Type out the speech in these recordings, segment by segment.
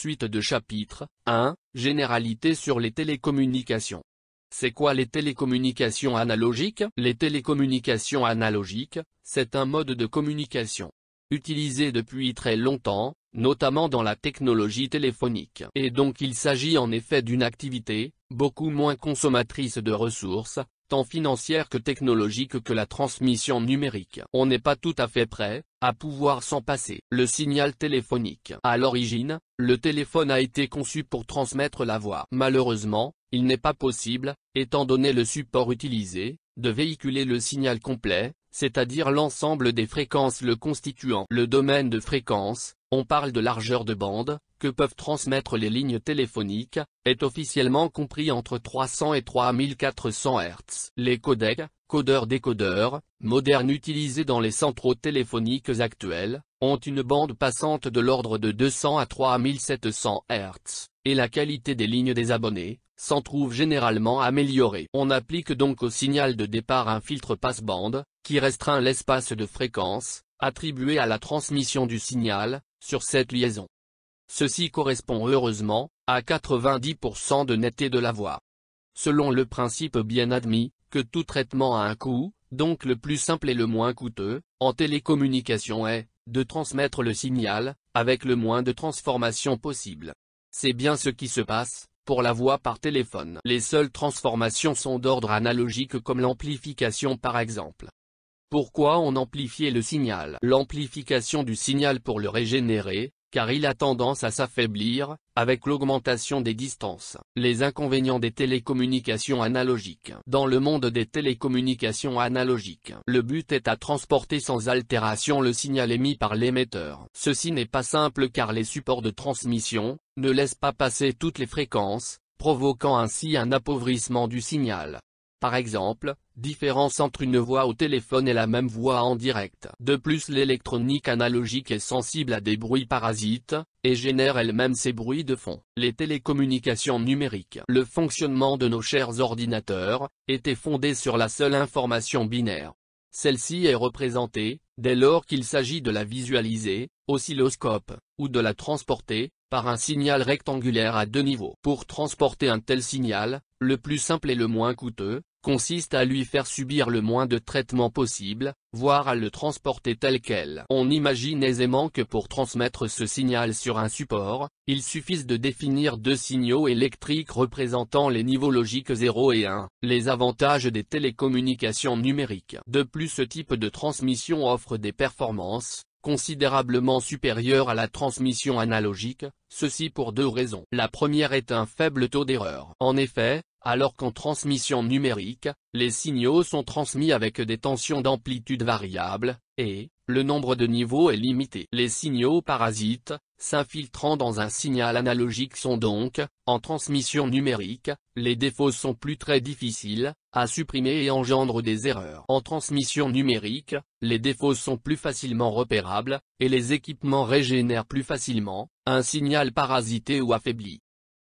suite de chapitre 1. Généralité sur les télécommunications. C'est quoi les télécommunications analogiques Les télécommunications analogiques, c'est un mode de communication utilisé depuis très longtemps, notamment dans la technologie téléphonique. Et donc il s'agit en effet d'une activité, beaucoup moins consommatrice de ressources, tant financières que technologiques que la transmission numérique. On n'est pas tout à fait prêt, à pouvoir s'en passer. Le signal téléphonique. À l'origine, le téléphone a été conçu pour transmettre la voix. Malheureusement, il n'est pas possible, étant donné le support utilisé, de véhiculer le signal complet, c'est-à-dire l'ensemble des fréquences le constituant. Le domaine de fréquence, on parle de largeur de bande, que peuvent transmettre les lignes téléphoniques, est officiellement compris entre 300 et 3400 Hz. Les codecs, codeurs-décodeurs, modernes utilisés dans les centraux téléphoniques actuels, ont une bande passante de l'ordre de 200 à 3700 Hz, et la qualité des lignes des abonnés, s'en trouve généralement amélioré. On applique donc au signal de départ un filtre passe-bande, qui restreint l'espace de fréquence, attribué à la transmission du signal, sur cette liaison. Ceci correspond heureusement, à 90% de netteté de la voix. Selon le principe bien admis, que tout traitement a un coût, donc le plus simple et le moins coûteux, en télécommunication est, de transmettre le signal, avec le moins de transformation possible. C'est bien ce qui se passe, pour la voix par téléphone. Les seules transformations sont d'ordre analogique comme l'amplification par exemple. Pourquoi on amplifiait le signal L'amplification du signal pour le régénérer, car il a tendance à s'affaiblir, avec l'augmentation des distances. Les inconvénients des télécommunications analogiques Dans le monde des télécommunications analogiques, le but est à transporter sans altération le signal émis par l'émetteur. Ceci n'est pas simple car les supports de transmission, ne laissent pas passer toutes les fréquences, provoquant ainsi un appauvrissement du signal. Par exemple, différence entre une voix au téléphone et la même voix en direct. De plus l'électronique analogique est sensible à des bruits parasites, et génère elle-même ces bruits de fond. Les télécommunications numériques. Le fonctionnement de nos chers ordinateurs, était fondé sur la seule information binaire. Celle-ci est représentée, dès lors qu'il s'agit de la visualiser, oscilloscope, ou de la transporter, par un signal rectangulaire à deux niveaux. Pour transporter un tel signal, le plus simple et le moins coûteux, consiste à lui faire subir le moins de traitement possible, voire à le transporter tel quel. On imagine aisément que pour transmettre ce signal sur un support, il suffise de définir deux signaux électriques représentant les niveaux logiques 0 et 1, les avantages des télécommunications numériques. De plus ce type de transmission offre des performances, considérablement supérieur à la transmission analogique, ceci pour deux raisons. La première est un faible taux d'erreur. En effet, alors qu'en transmission numérique, les signaux sont transmis avec des tensions d'amplitude variables et, le nombre de niveaux est limité. Les signaux parasites, s'infiltrant dans un signal analogique sont donc, en transmission numérique, les défauts sont plus très difficiles, à supprimer et engendre des erreurs. En transmission numérique, les défauts sont plus facilement repérables, et les équipements régénèrent plus facilement, un signal parasité ou affaibli.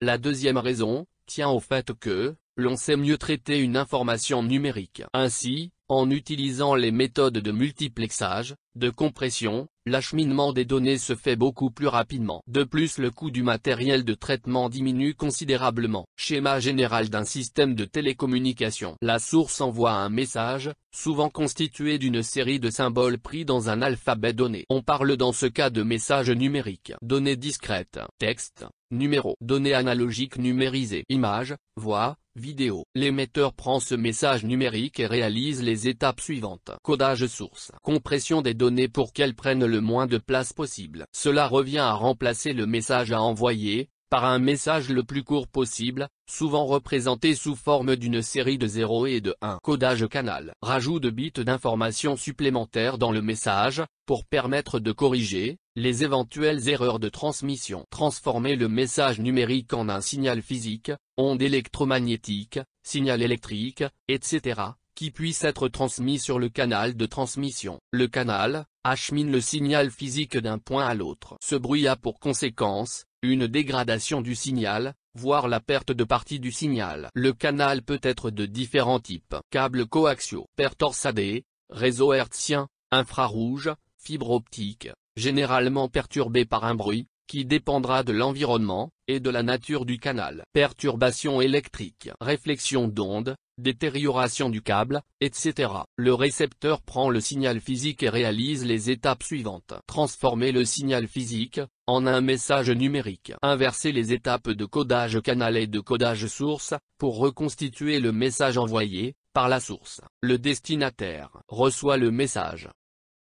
La deuxième raison, tient au fait que, l'on sait mieux traiter une information numérique. Ainsi, en utilisant les méthodes de multiplexage, de compression, l'acheminement des données se fait beaucoup plus rapidement. De plus le coût du matériel de traitement diminue considérablement. Schéma général d'un système de télécommunication. La source envoie un message, souvent constitué d'une série de symboles pris dans un alphabet donné. On parle dans ce cas de messages numérique. Données discrètes, texte, numéro, données analogiques numérisées, images, voix, vidéo. L'émetteur prend ce message numérique et réalise les étapes suivantes. Codage source. Compression des données pour qu'elles prennent moins de place possible. Cela revient à remplacer le message à envoyer, par un message le plus court possible, souvent représenté sous forme d'une série de 0 et de 1. Codage canal. Rajout de bits d'informations supplémentaires dans le message, pour permettre de corriger, les éventuelles erreurs de transmission. Transformer le message numérique en un signal physique, onde électromagnétique, signal électrique, etc., qui puisse être transmis sur le canal de transmission. Le canal, achemine le signal physique d'un point à l'autre. Ce bruit a pour conséquence, une dégradation du signal, voire la perte de partie du signal. Le canal peut être de différents types. Câbles coaxiaux, pertorsadés, torsadée, réseaux hertzien, infrarouge, fibre optique, généralement perturbé par un bruit, qui dépendra de l'environnement, et de la nature du canal. Perturbation électrique. réflexion d'ondes, détérioration du câble, etc. Le récepteur prend le signal physique et réalise les étapes suivantes. Transformer le signal physique, en un message numérique. Inverser les étapes de codage canal et de codage source, pour reconstituer le message envoyé, par la source. Le destinataire reçoit le message.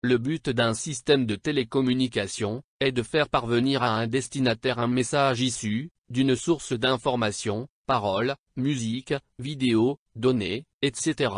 Le but d'un système de télécommunication, est de faire parvenir à un destinataire un message issu, d'une source d'information, paroles, musique, vidéo, données, etc.